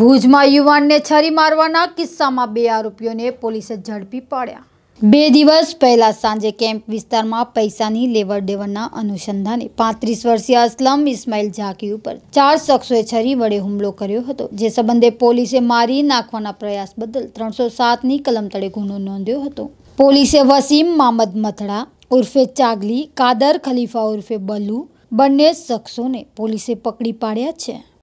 ભુજમાં યુવાનને છરી મારવાના કિસ્સામાં બે આરોપીઓને પોલીસે ઝડપી પાડ્યા બે દિવસ પહેલા સાંજે કેમ્પ વિસ્તારમાં પૈસાની લેવડ દેવડના અનુસંધાને પાંત્રીસ વર્ષીય અસલમ ઇસ્માઇલ ઝાકી ઉપર ચાર શખ્સોએ છરી વડે હુમલો કર્યો હતો જે સંબંધે પોલીસે મારી નાખવાના પ્રયાસ બદલ ત્રણસો સાતની કલમ તળે ગુનો નોંધ્યો હતો પોલીસે વસીમ મામદ મથડા ઉર્ફે ચાગલી કાદર ખલીફા ઉર્ફે બલુ બંને શખ્સોને પોલીસે પકડી પાડ્યા છે